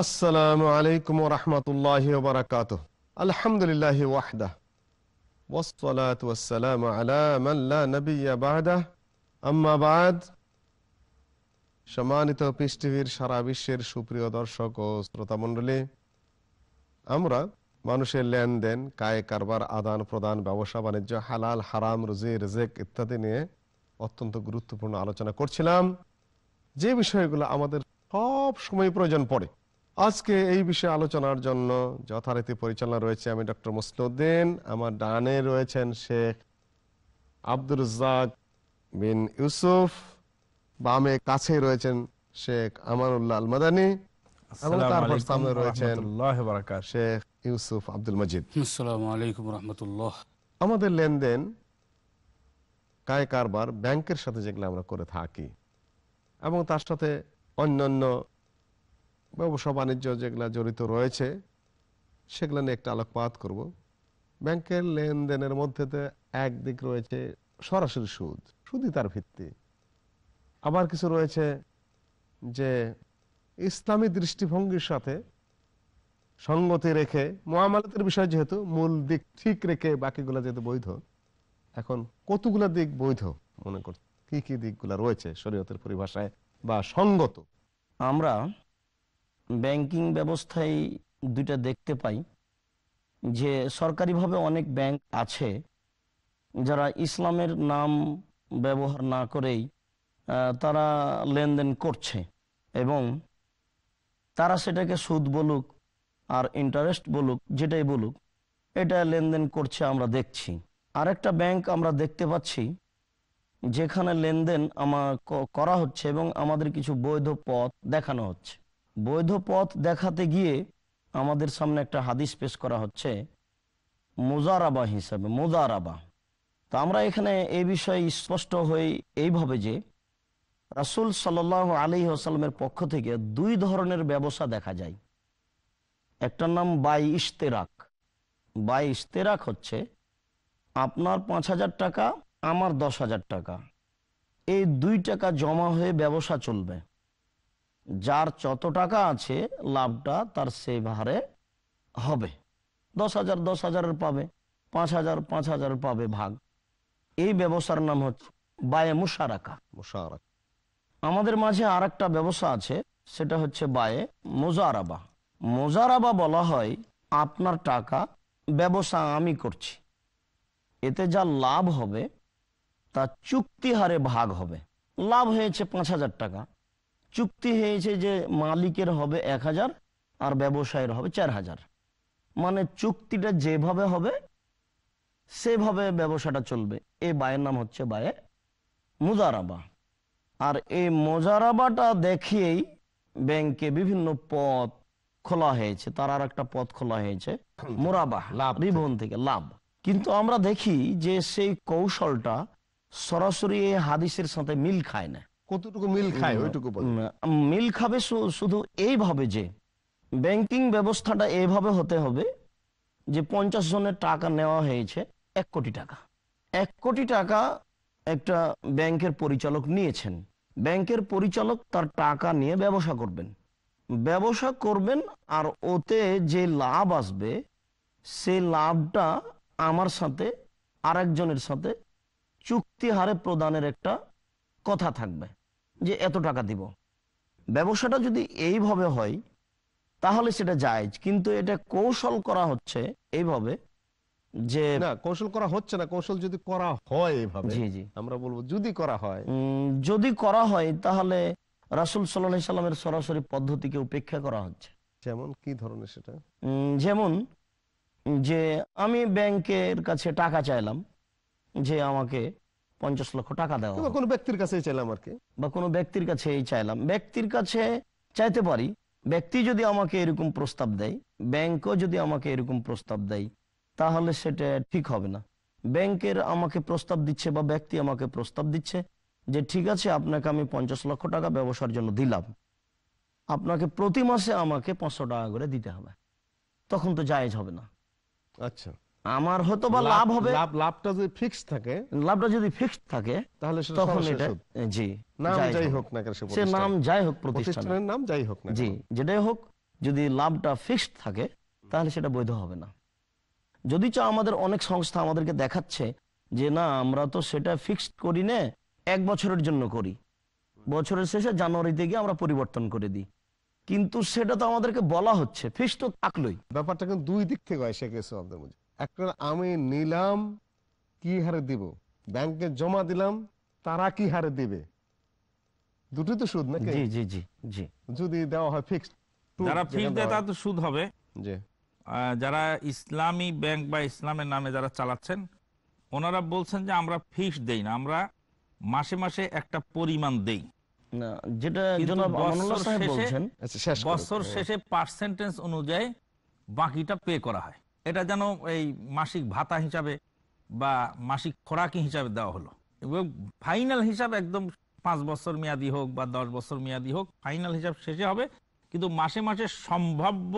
আসসালামু আলাইকুম রহমতুল্লাহ বারকাত আলহামদুলিল্লাহ ওয়াহদা والصلاة والسلام على من لا সম্মানিত পিস টিভির সারা বিশ্বের সুপ্রিয় দর্শক ও শ্রোতা মণ্ডলী আমরা মানুষের লেনদেন কায় কারবার আদান প্রদান ব্যবসা বাণিজ্য হালাল হারাম রুজি রেজেক ইত্যাদি নিয়ে অত্যন্ত গুরুত্বপূর্ণ আলোচনা করছিলাম যে বিষয়গুলো আমাদের সব সময় প্রয়োজন পড়ে আজকে এই বিষয়ে আলোচনার জন্য যথারীতি পরিচালনা রয়েছে আমি ডক্টর মুসলুদ্দিন আমার ডানে রয়েছেন শেখ আব্দুর রাজাক বিন ইউসুফ বামে কাছে রয়েছেন শেখ আমানুল্লাহ আল মাদানী আমাদের লেনদেন ব্যাংকের সাথে যেগুলো আমরা করে থাকি এবং তার সাথে অন্যান্য ব্যবসা বাণিজ্য যেগুলো জড়িত রয়েছে সেগুলো নিয়ে একটা আলোকপাত করব ব্যাংকের লেনদেনের মধ্যে তো একদিক রয়েছে সরাসরি সুদ সুদই তার ভিত্তি আবার কিছু রয়েছে যে ইসলামী দৃষ্টিভঙ্গির সাথে সঙ্গতি রেখে মহামালতের বিষয় যেহেতু মূল দিক ঠিক রেখে বাকিগুলো যেহেতু বৈধ এখন কতগুলো দিক বৈধ মনে করছে কি কি দিকগুলো রয়েছে শরীয়তের পরিভাষায় বা সঙ্গত আমরা ব্যাংকিং ব্যবস্থায় দুইটা দেখতে পাই যে সরকারিভাবে অনেক ব্যাংক আছে যারা ইসলামের নাম ব্যবহার না করেই তারা লেনদেন করছে এবং তারা সেটাকে সুদ বলুক আর ইন্টারেস্ট বলুক যেটাই বলুক এটা লেনদেন করছে আমরা দেখছি আরেকটা ব্যাংক আমরা দেখতে পাচ্ছি যেখানে লেনদেন আমার করা হচ্ছে এবং আমাদের কিছু বৈধ পথ দেখানো হচ্ছে বৈধ পথ দেখাতে গিয়ে আমাদের সামনে একটা হাদিস পেশ করা হচ্ছে মোজারাবা হিসাবে মোজারাবা তো আমরা এখানে এই বিষয়ে স্পষ্ট হই এইভাবে যে রাসুল সাল আলী আসালামের পক্ষ থেকে দুই ধরনের ব্যবসা দেখা যায় একটার নাম বাই ইস্তেরাক বাই ইস্তেরাক হচ্ছে আপনার পাঁচ হাজার টাকা আমার দশ হাজার টাকা এই দুই টাকা জমা হয়ে ব্যবসা চলবে যার যত টাকা আছে লাভটা তার সেই ভারে হবে দশ হাজার দশ হাজারের পাবে পাঁচ হাজার পাঁচ হাজার পাবে ভাগ এই ব্যবসার নাম হচ্ছে বায়ে মুশারাকা মুশারাকা আমাদের মাঝে আর একটা ব্যবসা আছে সেটা হচ্ছে বায়ে মোজারাবা মোজারাবা বলা হয় আপনার টাকা ব্যবসা আমি করছি এতে যা লাভ হবে তা চুক্তি হারে ভাগ হবে লাভ হয়েছে পাঁচ হাজার টাকা চুক্তি হয়েছে যে মালিকের হবে এক হাজার আর ব্যবসায়ের হবে চার হাজার মানে চুক্তিটা যেভাবে হবে সেভাবে ব্যবসাটা চলবে এ বায়ের নাম হচ্ছে বায়ে মুজারাবা আর এই মোজারাবাটা দেখিয়েই ব্যাংকে বিভিন্ন পথ খোলা হয়েছে তার আর একটা পথ খোলা হয়েছে মোরাবাহ রিভন থেকে লাভ কিন্তু আমরা দেখি যে সেই কৌশলটা সরাসরি এই হাদিসের সাথে মিল খায় না কতটুকু মিল খায় ওইটুকু মিল খাবে শুধু এইভাবে যে ব্যাংকিং ব্যবস্থাটা এইভাবে হতে হবে যে পঞ্চাশ জনের টাকা নেওয়া হয়েছে এক কোটি টাকা এক কোটি টাকা একটা ব্যাংকের পরিচালক নিয়েছেন ব্যাংকের পরিচালক তার টাকা নিয়ে ব্যবসা করবেন ব্যবসা করবেন আর ওতে যে লাভ আসবে সেই লাভটা আমার সাথে আরেকজনের সাথে চুক্তি হারে প্রদানের একটা কথা থাকবে যে এত টাকা দিব ব্যবসাটা যদি এইভাবে হয় তাহলে সেটা যায় কিন্তু এটা কৌশল করা হচ্ছে এইভাবে যে না কৌশল করা হচ্ছে না কৌশল যদি করা হয় জি জি আমরা বলবো যদি করা হয় যদি করা হয় তাহলে রাসুল সাল্লামের সরাসরি পদ্ধতিকে উপেক্ষা করা হচ্ছে যেমন কি ধরনের সেটা যেমন যে আমি ব্যাংকের কাছে টাকা চাইলাম যে আমাকে পঞ্চাশ লক্ষ টাকা দেওয়া কোনো ব্যক্তির কাছে চাইলাম আর কি বা কোনো ব্যক্তির কাছে এই চাইলাম ব্যক্তির কাছে চাইতে পারি ব্যক্তি যদি আমাকে এরকম প্রস্তাব দেয় ব্যাংকও যদি আমাকে এরকম প্রস্তাব দেয় তাহলে সেটা ঠিক হবে না ব্যাংকের আমাকে প্রস্তাব দিচ্ছে বা ব্যক্তি আমাকে প্রস্তাব দিচ্ছে যে ঠিক আছে আপনাকে আমি পঞ্চাশ লক্ষ টাকা ব্যবসার জন্য দিলাম আপনাকে প্রতি মাসে আমাকে পাঁচশো টাকা করে দিতে হবে তখন তো জায়েজ হবে না আচ্ছা আমার হয়তো বা লাভ হবে লাভ লাভটা যদি থাকে লাভটা যদি ফিক্সড থাকে তাহলে তখন এটা জি নাম যাই হোক না সে নাম যাই হোক প্রতিষ্ঠানের নাম যাই হোক না জি যেটাই হোক যদি লাভটা ফিক্সড থাকে তাহলে সেটা বৈধ হবে না যদি আমাদের অনেক সংস্থা আমাদেরকে দেখাচ্ছে যে না আমরা তো সেটা ফিক্সড করি না এক বছরের জন্য করি বছরের শেষে জানুয়ারিতে গিয়ে আমরা পরিবর্তন করে দিই কিন্তু সেটা তো আমাদেরকে বলা হচ্ছে ফিক্সড তো থাকলোই ব্যাপারটা কিন্তু দুই দিক থেকে সে কেসে আমাদের মধ্যে একটা আমি নিলাম কি হারে দিব ব্যাংকে জমা দিলাম তারা কি হারে দিবে দুটো তো সুদ নাকি জি জি জি জি যদি দেওয়া হয় ফিক্সড যারা ফিক্সড দেয় তার তো সুদ হবে জি যারা ইসলামী ব্যাংক বা ইসলামের নামে যারা চালাচ্ছেন ওনারা বলছেন যে আমরা ফিক্স দেই না আমরা মাসে মাসে একটা পরিমাণ দেই যেটা আচ্ছা, বছর শেষে পার্সেন্টেজ অনুযায়ী বাকিটা পে করা হয় এটা যেন এই মাসিক ভাতা হিসাবে বা মাসিক খোরাকি হিসাবে দেওয়া হলো এবং ফাইনাল হিসাব একদম পাঁচ বছর মেয়াদি হোক বা দশ বছর মেয়াদি হোক ফাইনাল হিসাব শেষে হবে কিন্তু মাসে মাসে সম্ভাব্য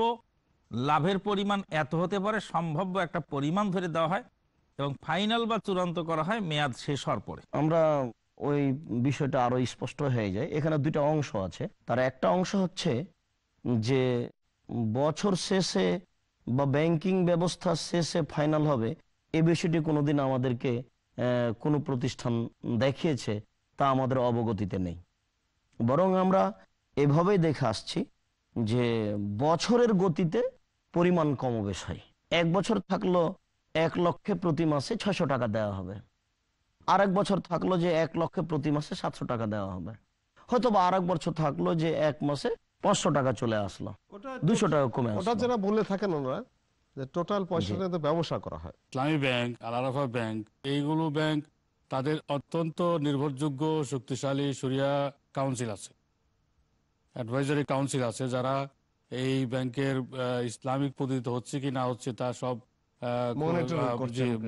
লাভের পরিমাণ এত হতে পারে সম্ভাব্য একটা পরিমাণ ধরে দেওয়া হয় এবং ফাইনাল বা চূড়ান্ত করা হয় মেয়াদ শেষ হওয়ার পরে আমরা ওই বিষয়টা আরো স্পষ্ট হয়ে যায় এখানে দুইটা অংশ আছে তার একটা অংশ হচ্ছে যে বছর শেষে বা ব্যাংকিং ব্যবস্থা শেষে ফাইনাল হবে এ বিষয়টি কোনোদিন আমাদেরকে কোনো প্রতিষ্ঠান দেখিয়েছে তা আমাদের অবগতিতে নেই বরং আমরা এভাবেই দেখে আসছি যে বছরের গতিতে পরিমাণ কমবেশ হয় এক বছর থাকলো এক লক্ষে প্রতি মাসে ছশো টাকা দেওয়া হবে আর এক বছর থাকলো যে এক লক্ষে প্রতি মাসে সাতশো টাকা দেওয়া হবে হয়তো বা আরেক বছর থাকলো যে এক মাসে পাঁচশো টাকা চলে আসলো দুশো টাকা কমে ওটা যারা বলে থাকেন ওনারা যে টোটাল পয়সাটা তো ব্যবসা করা হয় ইসলামী ব্যাংক ব্যাংক এইগুলো ব্যাংক তাদের অত্যন্ত নির্ভরযোগ্য শক্তিশালী কাউন্সিল আছে অ্যাডভাইজারি কাউন্সিল আছে যারা এই ব্যাংকের ইসলামিক পদ্ধতিতে হচ্ছে কি না হচ্ছে তা সব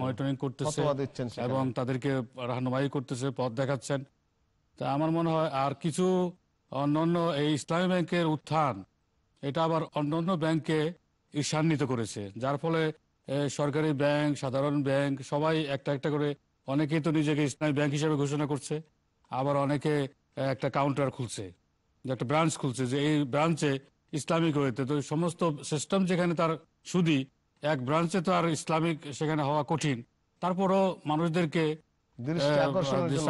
মনিটরিং করতেছে এবং তাদেরকে রাহনুমাই করতেছে পথ দেখাচ্ছেন তা আমার মনে হয় আর কিছু অন্যান্য এই ইসলামী ব্যাংকের উত্থান এটা আবার অন্যান্য ব্যাংকে ঈর্ষান্বিত করেছে যার ফলে সরকারি ব্যাংক সাধারণ ব্যাংক সবাই একটা একটা করে অনেকেই তো নিজেকে ইসলামী ব্যাংক হিসেবে ঘোষণা করছে আবার অনেকে একটা কাউন্টার খুলছে একটা ব্রাঞ্চ খুলছে যে এই ব্রাঞ্চে ইসলামিক হয়েছে তো সমস্ত সিস্টেম যেখানে তার সুদি এক ব্রাঞ্চে তো আর ইসলামিক সেখানে হওয়া কঠিন তারপরও মানুষদেরকে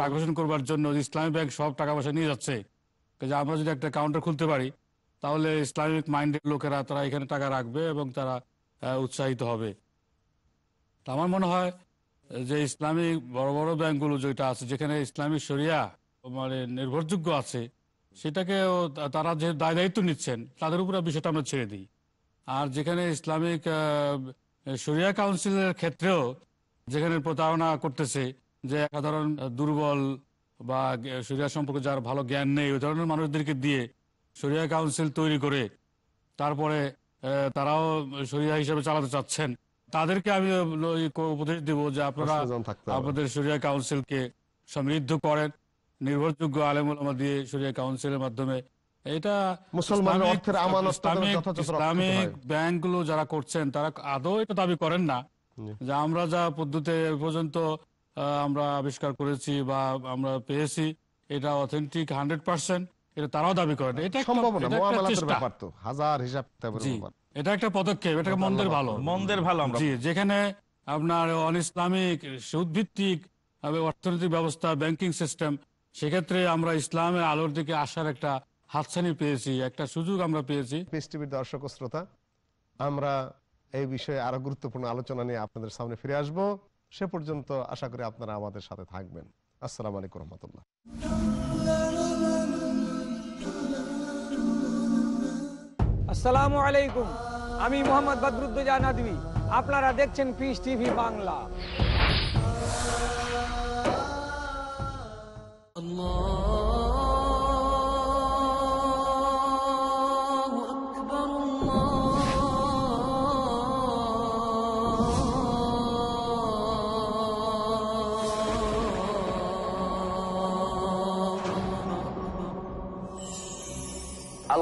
আকর্ষণ করবার জন্য ইসলামী ব্যাংক সব টাকা পয়সা নিয়ে যাচ্ছে যে আমরা যদি একটা কাউন্টার খুলতে পারি তাহলে ইসলামিক মাইন্ডের লোকেরা তারা এখানে টাকা রাখবে এবং তারা উৎসাহিত হবে আমার মনে হয় যে ইসলামিক বড় বড় ব্যাংকগুলো যেটা আছে যেখানে ইসলামিক সরিয়া মানে নির্ভরযোগ্য আছে সেটাকেও তারা যে দায় দায়িত্ব নিচ্ছেন তাদের উপরে বিষয়টা আমরা ছেড়ে দিই আর যেখানে ইসলামিক সরিয়া কাউন্সিলের ক্ষেত্রেও যেখানে প্রতারণা করতেছে যে সাধারণ দুর্বল বা সরিয়া সম্পর্কে যার ভালো জ্ঞান নেই ওই ধরনের মানুষদেরকে দিয়ে সরিয়া কাউন্সিল তৈরি করে তারপরে তারাও সরিয়া হিসেবে চালাতে চাচ্ছেন তাদেরকে আমি উপদেশ দিব যে আপনারা আপনাদের সরিয়া কাউন্সিলকে সমৃদ্ধ করেন নির্ভরযোগ্য আলেমুলামা দিয়ে সরিয়া কাউন্সিলের মাধ্যমে এটা ইসলামিক ব্যাংকগুলো যারা করছেন তারা আদৌ এটা দাবি করেন না যে আমরা যা পদ্ধতি পর্যন্ত আমরা আবিষ্কার করেছি বা আমরা পেয়েছি এটা অথেন্টিক হান্ড্রেড পার্সেন্ট এটা তারাও দাবি করেন এটা একটা পদক্ষেপ এটা মন্দের ভালো মন্দের ভালো জি যেখানে আপনার অন ইসলামিক সুদভিত্তিক অর্থনৈতিক ব্যবস্থা ব্যাংকিং সিস্টেম সেক্ষেত্রে আমরা ইসলামের আলোর দিকে আসার একটা হাতছানি পেয়েছি একটা সুযোগ আমরা পেয়েছি পৃথিবীর দর্শক শ্রোতা আমরা এই বিষয়ে আরো গুরুত্বপূর্ণ আলোচনা নিয়ে আপনাদের সামনে ফিরে আসবো সে পর্যন্ত আশা করি আপনারা আমাদের সাথে থাকবেন আসসালাম আলাইকুম রহমতুল্লাহ আসসালামু আলাইকুম আমি মোহাম্মদ বদরুদ্দোজা নদী আপনারা দেখছেন peace TV Bangla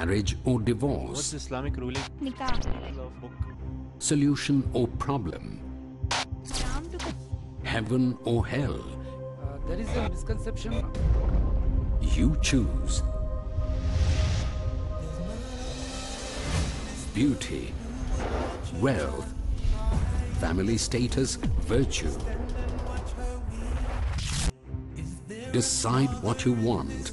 marriage or divorce, Islamic ruling? solution or problem, heaven or hell. Uh, there is a misconception. You choose beauty, wealth, family status, virtue. Decide what you want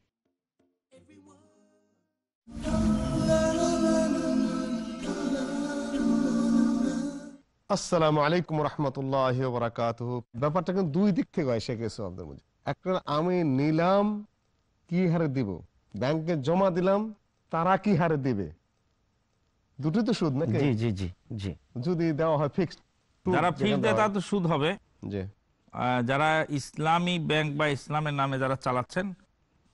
আসসালামু আলাইকুম রহমতুল্লাহ বরাকাত ব্যাপারটা কিন্তু দুই দিক থেকে হয় শেখ আপনাদের মধ্যে একটা আমি নিলাম কি হারে দিব ব্যাংকে জমা দিলাম তারা কি হারে দিবে তো সুদ নাকি জি জি জি যদি দেওয়া হয় ফিক্সড যারা দেয় তো সুদ হবে জি যারা ইসলামী ব্যাংক বা ইসলামের নামে যারা চালাচ্ছেন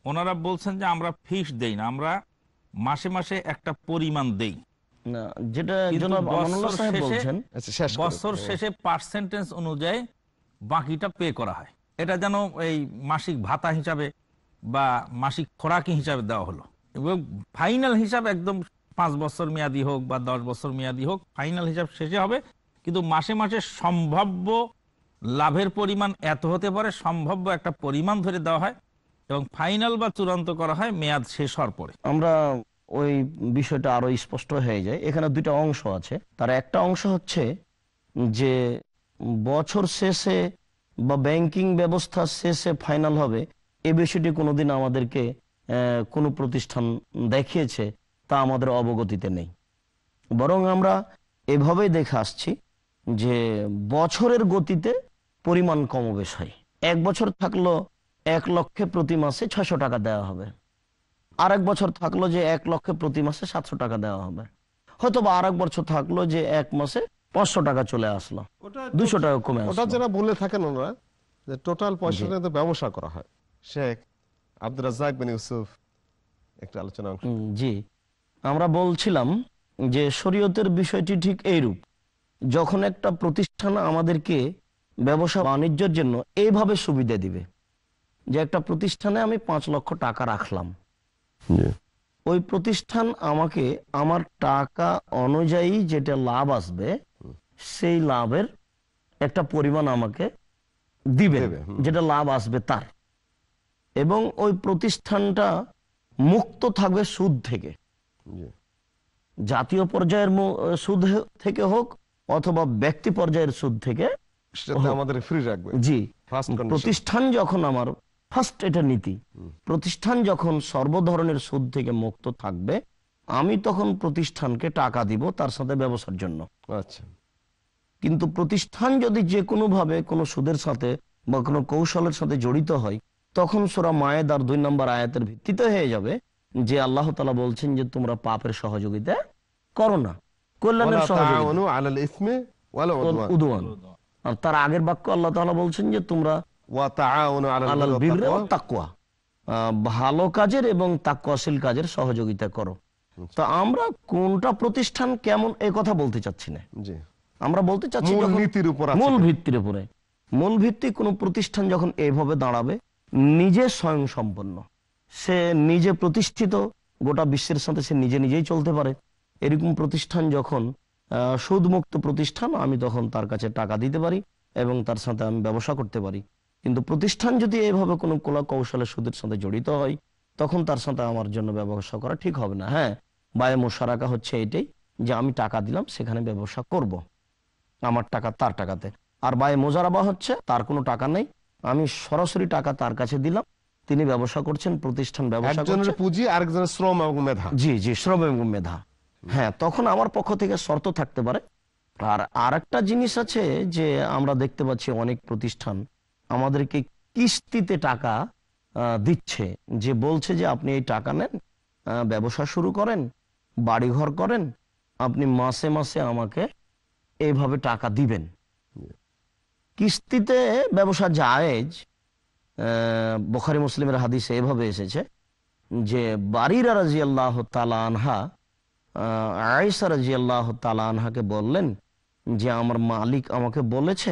ওনারা বলছেন যে আমরা ফিক্সড দেই না আমরা মাসে মাসে একটা পরিমাণ দেই আচ্ছা, হিসাবে দেওয়া মেয়াদি হোক বা দশ বছর মেয়াদি হোক ফাইনাল হিসাব শেষে হবে কিন্তু মাসে মাসে সম্ভাব্য লাভের পরিমাণ এত হতে পারে সম্ভাব্য একটা পরিমাণ ধরে দেওয়া হয় এবং ফাইনাল বা চূড়ান্ত করা হয় মেয়াদ শেষ হওয়ার পরে আমরা ওই বিষয়টা আরো স্পষ্ট হয়ে যায় এখানে দুইটা অংশ আছে তার একটা অংশ হচ্ছে যে বছর শেষে বা ব্যাংকিং ব্যবস্থা শেষে ফাইনাল হবে এ বিষয়টি কোনোদিন আমাদেরকে কোনো প্রতিষ্ঠান দেখিয়েছে তা আমাদের অবগতিতে নেই বরং আমরা এভাবেই দেখে আসছি যে বছরের গতিতে পরিমাণ কমবেশ হয় এক বছর থাকলো এক লক্ষে প্রতি মাসে ছশো টাকা দেওয়া হবে আর এক বছর থাকলো যে এক লক্ষে প্রতি মাসে সাতশো টাকা দেওয়া হবে হয়তো বা আর এক বছর থাকলো যে এক মাসে পাঁচশো টাকা চলে আসলো দুশো টাকা কমে ওটা যারা বলে থাকেন ওনারা যে টোটাল পয়সা তো ব্যবসা করা হয় শেখ আব্দুল রাজাক বিন ইউসুফ একটা আলোচনা জি আমরা বলছিলাম যে শরীয়তের বিষয়টি ঠিক এইরূপ যখন একটা প্রতিষ্ঠান আমাদেরকে ব্যবসা বাণিজ্যর জন্য এইভাবে সুবিধা দিবে যে একটা প্রতিষ্ঠানে আমি পাঁচ লক্ষ টাকা রাখলাম ওই প্রতিষ্ঠান আমাকে আমার টাকা অনুযায়ী যেটা লাভ আসবে সেই লাভের একটা পরিমাণ আমাকে দিবে যেটা লাভ আসবে তার এবং ওই প্রতিষ্ঠানটা মুক্ত থাকবে সুদ থেকে জাতীয় পর্যায়ের সুদ থেকে হোক অথবা ব্যক্তি পর্যায়ের সুদ থেকে আমাদের ফ্রি রাখবে জি প্রতিষ্ঠান যখন আমার ফার্স্ট এটা নীতি প্রতিষ্ঠান যখন সর্বধরনের সুদ থেকে মুক্ত থাকবে আমি তখন প্রতিষ্ঠানকে টাকা দিব তার সাথে ব্যবসার জন্য আচ্ছা। কিন্তু প্রতিষ্ঠান যদি যে কোনোভাবে কোনো সুদের সাথে বা কোনো কৌশলের সাথে জড়িত হয় তখন সোরা মায়েদার দুই নম্বর আয়াতের ভিত্তিতে হয়ে যাবে যে আল্লাহ তালা বলছেন যে তোমরা পাপের সহযোগিতা করো না কল্যাণের সহযোগিতা আর তার আগের বাক্য আল্লাহ তালা বলছেন যে তোমরা ভালো কাজের এবং তাকুয়াশীল কাজের সহযোগিতা করো আচ্ছা। তো আমরা কোনটা প্রতিষ্ঠান কেমন এ কথা বলতে চাচ্ছি না আমরা বলতে চাচ্ছি মূল ভিত্তির উপরে মূল ভিত্তি কোনো প্রতিষ্ঠান যখন এইভাবে দাঁড়াবে নিজে স্বয়ং সম্পন্ন সে নিজে প্রতিষ্ঠিত গোটা বিশ্বের সাথে সে নিজে নিজেই চলতে পারে এরকম প্রতিষ্ঠান যখন সুদমুক্ত প্রতিষ্ঠান আমি তখন তার কাছে টাকা দিতে পারি এবং তার সাথে আমি ব্যবসা করতে পারি কিন্তু প্রতিষ্ঠান যদি এভাবে কোনো কলা কৌশলে সুদের সাথে জড়িত হয় তখন তার সাথে আমার জন্য ব্যবসা করা ঠিক হবে না হ্যাঁ বায়ে মোশারাকা হচ্ছে এটাই যে আমি টাকা দিলাম সেখানে ব্যবসা করব। আমার টাকা তার টাকাতে আর বায়ে মোজারাবা হচ্ছে তার কোনো টাকা নেই আমি সরাসরি টাকা তার কাছে দিলাম তিনি ব্যবসা করছেন প্রতিষ্ঠান ব্যবসা পুঁজি হ্যাঁ তখন আমার পক্ষ থেকে শর্ত থাকতে পারে আর আরেকটা জিনিস আছে যে আমরা দেখতে পাচ্ছি অনেক প্রতিষ্ঠান আমাদেরকে কিস্তিতে টাকা দিচ্ছে যে বলছে যে আপনি এই টাকা নেন ব্যবসা শুরু করেন বাড়িঘর করেন আপনি মাসে মাসে আমাকে এইভাবে টাকা দিবেন কিস্তিতে ব্যবসা জায়েজ বখারি মুসলিমের হাদিসে এভাবে এসেছে যে বাড়ির রাজি আল্লাহ তালা আনহা আয়সা রাজি আল্লাহ আনহাকে বললেন যে আমার মালিক আমাকে বলেছে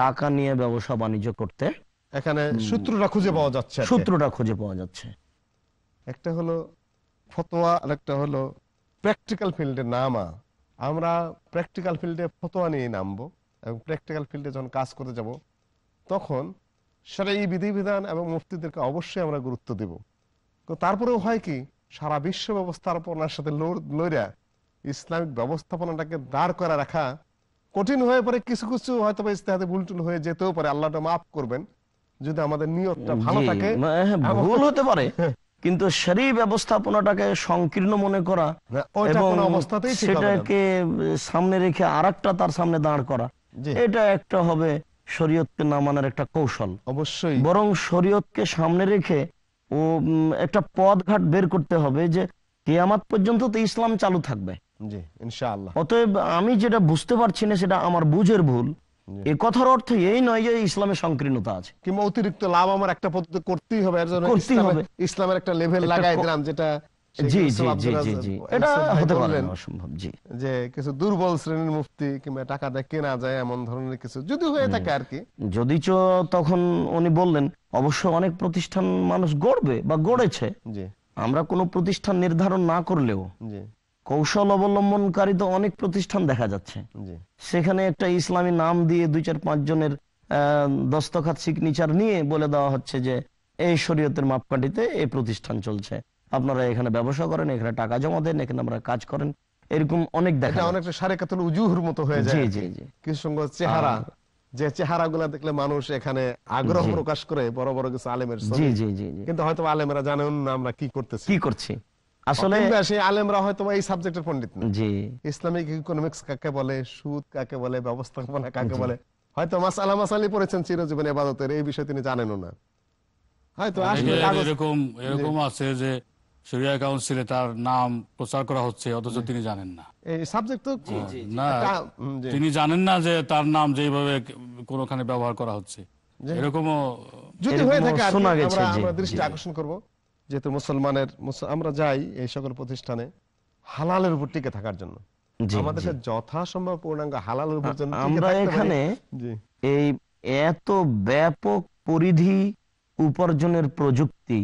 টাকা নিয়ে ব্যবসা বাণিজ্য করতে এখানে সূত্রটা খুঁজে পাওয়া যাচ্ছে সূত্রটা খুঁজে পাওয়া যাচ্ছে একটা হলো ফতোয়া আর একটা হলো প্র্যাকটিক্যাল ফিল্ডে নামা আমরা প্র্যাকটিক্যাল ফিল্ডে ফতোয়া নিয়ে নামবো এবং প্র্যাকটিক্যাল ফিল্ডে যখন কাজ করতে যাব তখন সেটা এই বিধিবিধান এবং মুফতিদেরকে অবশ্যই আমরা গুরুত্ব দেব তো তারপরেও হয় কি সারা বিশ্ব ব্যবস্থার ওপর সাথে লড়া ইসলামিক ব্যবস্থাপনাটাকে দাঁড় করে রাখা কঠিন হয়ে পরে কিছু কিছু হয়তো ইস্তেহাতে ভুল টুল হয়ে যেতেও পারে আল্লাহ মাফ করবেন যদি আমাদের নিয়তটা ভালো থাকে হ্যাঁ, ভুল হতে পারে কিন্তু সারি ব্যবস্থাপনাটাকে সংকীর্ণ মনে করা এবং সেটাকে সামনে রেখে আর তার সামনে দাঁড় করা এটা একটা হবে শরীয়তকে না মানার একটা কৌশল অবশ্যই বরং শরীয়তকে সামনে রেখে ও একটা পদ ঘাট বের করতে হবে যে কেয়ামাত পর্যন্ত তো ইসলাম চালু থাকবে অতএব আমি যেটা বুঝতে পারছি না সেটা আমার বুঝের ভুল এ কথার অর্থ এই নয় যে সংকীর্ণতা আছে কিংবা অতিরিক্ত লাভ আমার একটা পদ্ধতি করতেই হবে ইসলামের একটা লেভেল লাগাই দিলাম যেটা এমন কিছু যদি হয়ে থাকে তখন উনি বললেন অবশ্য অনেক প্রতিষ্ঠান মানুষ গড়বে বা গড়েছে আমরা কোনো প্রতিষ্ঠান নির্ধারণ না করলেও কৌশল অবলম্বনকারী তো অনেক প্রতিষ্ঠান দেখা যাচ্ছে সেখানে একটা ইসলামী নাম দিয়ে দুই চার পাঁচ জনের দস্তখাত সিগনেচার নিয়ে বলে দেওয়া হচ্ছে যে এই শরীয়তের মাপকাঠিতে এই প্রতিষ্ঠান চলছে আপনারা এখানে ব্যবসা করেন এখানে টাকা জমা দেন এখানে আমরা কাজ করেন এরকম অনেক দেখা অনেকটা সাড়ে কাতুল উজুহর মতো হয়ে যায় জি জি কিছু চেহারা যে চেহারা গুলা দেখলে মানুষ এখানে আগ্রহ প্রকাশ করে বড় বড় কিছু আলেমের জি জি জি কিন্তু হয়তো আলেমেরা জানেন না আমরা কি করতেছি কি করছি তিনি না যে তার নাম প্রচার করা হচ্ছে অথচ তিনি জানেন না তিনি জানেন না যে তার নাম যেভাবে কোনোখানে ব্যবহার করা হচ্ছে এরকমও যদি হয়ে থাকে দৃষ্টি আকর্ষণ করবো যেহেতু মুসলমানের আমরা যাই এই সকল প্রতিষ্ঠানে হালালের উপর টিকে থাকার জন্য আমাদের যথাসম্ভব পূর্ণাঙ্গ হালালের উপর আমরা এখানে এই এত ব্যাপক পরিধি উপার্জনের প্রযুক্তি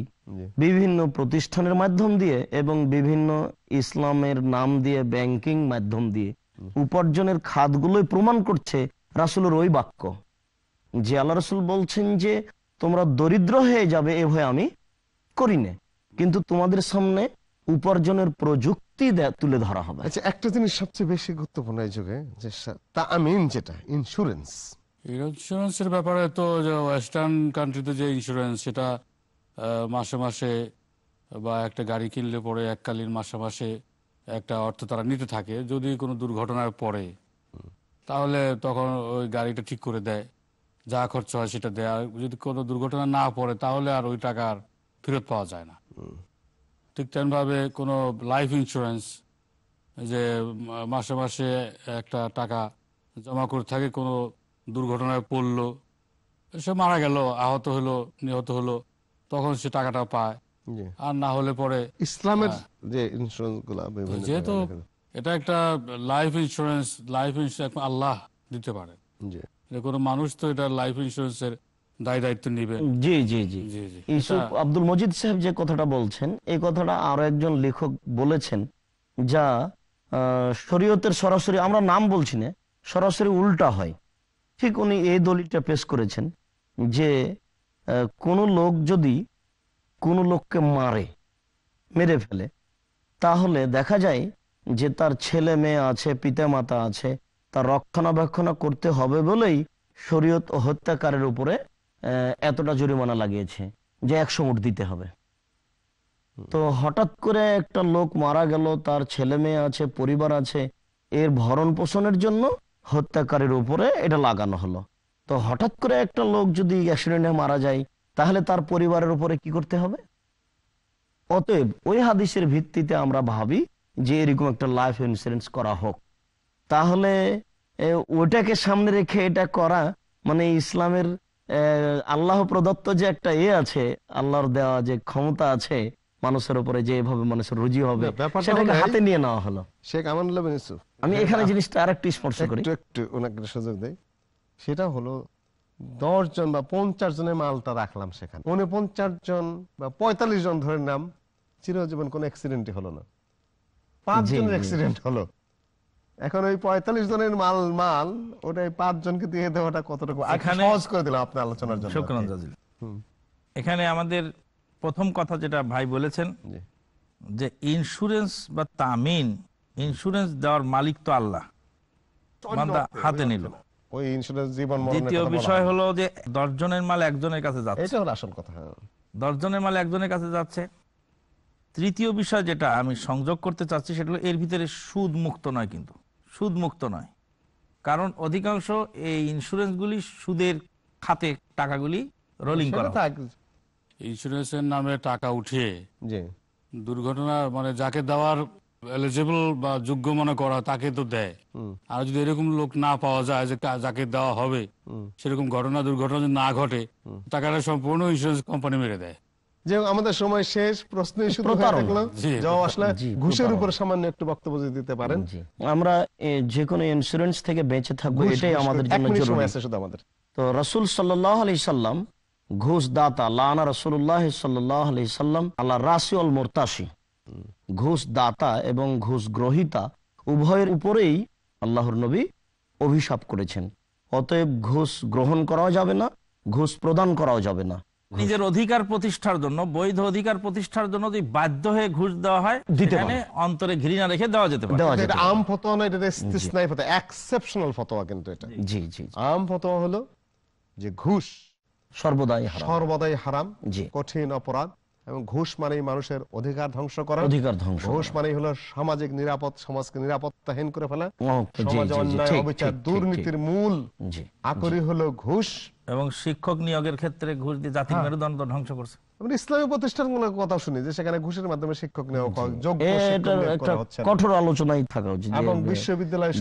বিভিন্ন প্রতিষ্ঠানের মাধ্যম দিয়ে এবং বিভিন্ন ইসলামের নাম দিয়ে ব্যাংকিং মাধ্যম দিয়ে উপার্জনের খাতগুলোই প্রমাণ করছে রাসুলের ওই বাক্য যে আল্লাহ রসুল বলছেন যে তোমরা দরিদ্র হয়ে যাবে এ ভয়ে আমি করি না কিন্তু তোমাদের সামনে উপার্জনের প্রযুক্তি তুলে ধরা হবে আচ্ছা একটা জিনিস সবচেয়ে বেশি গুরুত্বপূর্ণ এই যুগে যে তা আমিন যেটা ইন্স্যুরেন্স ইন্স্যুরেন্সের ব্যাপারে তো ওয়েস্টার্ন কান্ট্রিতে যে ইন্স্যুরেন্স সেটা মাসে মাসে বা একটা গাড়ি কিনলে পরে এককালীন মাসে মাসে একটা অর্থ তারা নিতে থাকে যদি কোনো দুর্ঘটনার পরে তাহলে তখন ওই গাড়িটা ঠিক করে দেয় যা খরচ হয় সেটা দেয় আর যদি কোনো দুর্ঘটনা না পড়ে তাহলে আর ওই টাকার ফেরত পাওয়া যায় না ঠিক তেমনভাবে কোনো লাইফ ইন্স্যুরেন্স যে মাসে মাসে একটা টাকা জমা করে থাকে কোনো দুর্ঘটনায় পড়ল সে মারা গেল আহত হলো নিহত হলো তখন সে টাকাটা পায় আর না হলে পরে ইসলামের হ্যাঁ। যে ইন্স্যুরেন্স যেহেতু এটা একটা লাইফ ইন্স্যুরেন্স লাইফ ইন্স্যুরেন্স আল্লাহ দিতে পারে কোনো মানুষ তো এটা লাইফ ইন্স্যুরেন্সের দায় আমরা নাম বলছি না সরাসরি উল্টা হয় ঠিক উনি এই পেশ করেছেন যে লোক যদি কোন লোককে মারে মেরে ফেলে তাহলে দেখা যায় যে তার ছেলে মেয়ে আছে পিতা মাতা আছে তার রক্ষণাবেক্ষণ করতে হবে বলেই শরীয়ত হত্যাকারের উপরে এতটা জরিমানা লাগিয়েছে যে একশো উঠ দিতে হবে তো হঠাৎ করে একটা লোক মারা গেল তার ছেলে মেয়ে আছে পরিবার আছে এর ভরণ পোষণের জন্য হত্যাকারীর উপরে এটা লাগানো হলো তো হঠাৎ করে একটা লোক যদি অ্যাক্সিডেন্টে মারা যায় তাহলে তার পরিবারের উপরে কি করতে হবে অতএব ওই হাদিসের ভিত্তিতে আমরা ভাবি যে এরকম একটা লাইফ ইন্স্যুরেন্স করা হোক তাহলে ওটাকে সামনে রেখে এটা করা মানে ইসলামের আল্লাহ প্রদত্ত যে একটা ইয়ে আছে আল্লাহর দেওয়া যে ক্ষমতা আছে মানুষের উপরে যেভাবে মানুষের রুজি হবে সেটাকে হাতে নিয়ে নেওয়া হলো শেখ আমানুল্লাহ আমি হ্যাঁ, এখানে জিনিসটা আর আরেকটু স্পর্শ করি একটু ওনাকে সুযোগ দেয় সেটা হলো দশ জন বা পঞ্চাশ জনের মালটা রাখলাম সেখানে মনে পঞ্চাশ জন বা পঁয়তাল্লিশ জন ধরে নাম চিরজীবন কোন অ্যাক্সিডেন্টই হলো না পাঁচ জনের অ্যাক্সিডেন্ট হলো এখন ওই পঁয়তাল্লিশ জনের মাল মাল ওটা পাঁচ জনকে দিয়ে দেওয়াটা কতটুকু সহজ করে দিলাম আপনার আলোচনার জন্য এখানে আমাদের প্রথম কথা যেটা ভাই বলেছেন যে ইন্স্যুরেন্স বা তামিন ইন্স্যুরেন্স দেওয়ার মালিক তো আল্লাহ হাতে নিল ওই ইন্স্যুরেন্স দ্বিতীয় বিষয় হলো যে দশ জনের মাল একজনের কাছে যাচ্ছে হ্যাঁ। দশ জনের মাল একজনের কাছে যাচ্ছে তৃতীয় বিষয় যেটা আমি সংযোগ করতে চাচ্ছি সেটা হলো এর ভিতরে সুদ মুক্ত নয় কিন্তু সুদমুক্ত নয় কারণ অধিকাংশ এই ইন্স্যুরেন্সগুলি সুদের খাতে টাকাগুলি রোলিং করা ইন্স্যুরেন্সের নামে টাকা উঠিয়ে দুর্ঘটনা মানে যাকে দেওয়ার এলিজিবল বা যোগ্য মনে করা তাকে তো দেয় আর যদি এরকম লোক না পাওয়া যায় যে যাকে দেওয়া হবে সেরকম ঘটনা দুর্ঘটনা না ঘটে টাকাটা সম্পূর্ণ ইন্স্যুরেন্স কোম্পানি মেরে দেয় যে আমাদের সময় শেষ প্রশ্নই ঘুষের উপর সামান্য একটু বক্তব্য যদি দিতে পারেন আমরা যে কোনো ইন্স্যুরেন্স থেকে বেঁচে থাকবো এটাই আমাদের জন্য জরুরি শুধু আমাদের তো রাসূল সাল্লাল্লাহু আলাইহি সাল্লাম ঘুষ দাতা লানা রাসূলুল্লাহ সাল্লাল্লাহু আলাইহি সাল্লাম আল্লাহ রাসিউল মুরতাশি ঘুষ দাতা এবং ঘুষ গ্রহীতা উভয়ের উপরেই আল্লাহর নবী অভিশাপ করেছেন অতএব ঘুষ গ্রহণ করাও যাবে না ঘুষ প্রদান করাও যাবে না নিজের অধিকার প্রতিষ্ঠার জন্য বৈধ অধিকার প্রতিষ্ঠার জন্য যদি বাধ্য হয়ে ঘুষ দেওয়া হয় সেখানে অন্তরে ঘৃণা রেখে দেওয়া যেতে পারে এটা আম ফতোয়া না এটা ইস্তিসনাই ফতোয়া এক্সেপশনাল ফতোয়া কিন্তু এটা জি জি আম ফতোয়া হলো যে ঘুষ সর্বদাই হারাম সর্বদাই হারাম কঠিন অপরাধ এবং ঘুষ মানেই মানুষের অধিকার ধ্বংস করা অধিকার ধ্বংস ঘুষ মানেই হলো সামাজিক নিরাপদ সমাজকে নিরাপত্তাহীন করে ফেলা সমাজ অন্যায় অবিচার দুর্নীতির মূল আকরি হলো ঘুষ এবং শিক্ষক নিয়োগের ক্ষেত্রে ঘুষ দিয়ে জাতির হ্যাঁ। মেরুদণ্ড ধ্বংস করছে ইসলামী প্রতিষ্ঠানগুলোর কথা শুনি যে সেখানে ঘুষের মাধ্যমে শিক্ষক নেওয়া কঠোর থাকা উচিত এবং বিশ্ববিদ্যালয়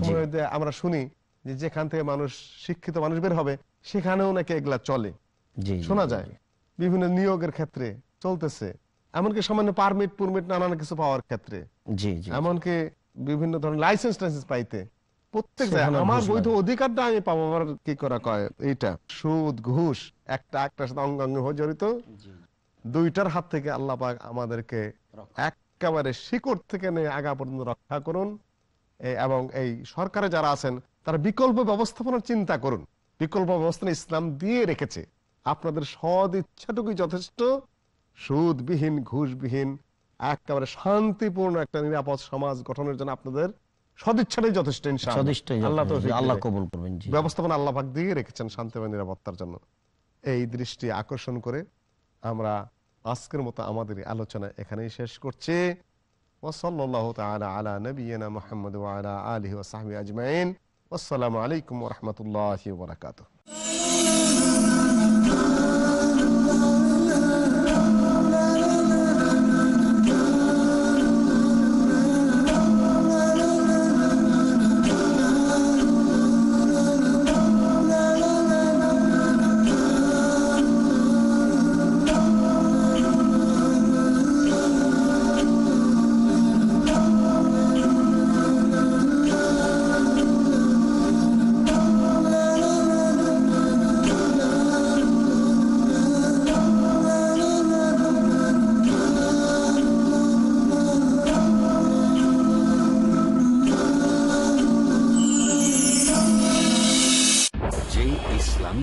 আমরা শুনি যে যেখান থেকে মানুষ শিক্ষিত মানুষ বের হবে সেখানেও নাকি এগুলা চলে শোনা যায় বিভিন্ন নিয়োগের ক্ষেত্রে চলতেছে এমনকি সামান্য পারমিট পুরমিট নানান কিছু পাওয়ার ক্ষেত্রে এমনকি বিভিন্ন ধরনের লাইসেন্স টাইসেন্স পাইতে প্রত্যেক জায়গায় আমার বৈধ অধিকারটা আমি পাবো আমার কি করা কয় এটা সুদ ঘুষ একটা একটার সাথে অঙ্গাঙ্গ জড়িত দুইটার হাত থেকে আল্লাহ পাক আমাদেরকে একেবারে শিকড় থেকে নিয়ে আগা পর্যন্ত রক্ষা করুন এবং এই সরকারে যারা আছেন তার বিকল্প ব্যবস্থাপনার চিন্তা করুন বিকল্প ব্যবস্থা ইসলাম দিয়ে রেখেছে আপনাদের সদ ইচ্ছাটুকুই যথেষ্ট সুদবিহীন ঘুষবিহীন একেবারে শান্তিপূর্ণ একটা নিরাপদ সমাজ গঠনের জন্য আপনাদের সদিচ্ছাটাই যথেষ্ট আল্লাহ আল্লাহ করবেন ব্যবস্থাপনা দিয়ে রেখেছেন শান্তি বা নিরাপত্তার জন্য এই দৃষ্টি আকর্ষণ করে আমরা আজকের মতো আমাদের আলোচনা এখানেই শেষ করছি ওসল্লাহ আলা মোহাম্মদ আলাইকুম রহমতুল্লাহ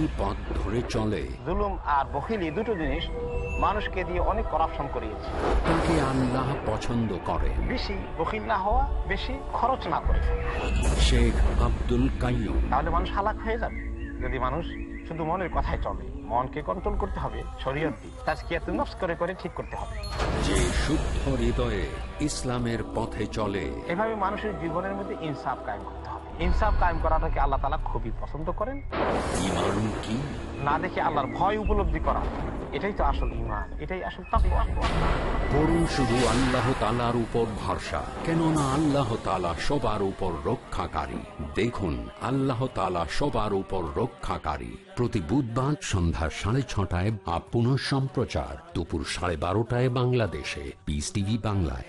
এই পথ ধরে চলে জুলুম আর বখিলি দুটো জিনিস মানুষকে দিয়ে অনেক করাপশন করিয়েছে তাকে আল্লাহ পছন্দ করে বেশি বখিল না হওয়া বেশি খরচ না করে শেখ আব্দুল কাইম তাহলে মানুষ হালাক হয়ে যাবে যদি মানুষ শুধু মনের কথাই চলে মনকে কন্ট্রোল করতে হবে শরীয়ত দিয়ে তাজকিয়াতুন নফস করে করে ঠিক করতে হবে যে শুদ্ধ হৃদয়ে ইসলামের পথে চলে এভাবে মানুষের জীবনের মধ্যে ইনসাফ কায়েম করে ইনসাফ কায়েম করাটাকে আল্লাহ তালা খুবই পছন্দ করেন না দেখে আল্লাহর ভয় উপলব্ধি করা এটাই তো আসল ইমান এটাই আসল করুন শুধু আল্লাহ তালার উপর ভরসা কেননা আল্লাহ তালা সবার উপর রক্ষাকারী দেখুন আল্লাহ তালা সবার উপর রক্ষাকারী প্রতি বুধবার সন্ধ্যা সাড়ে ছটায় আপ পুনঃ সম্প্রচার দুপুর সাড়ে বারোটায় বাংলাদেশে পিস টিভি বাংলায়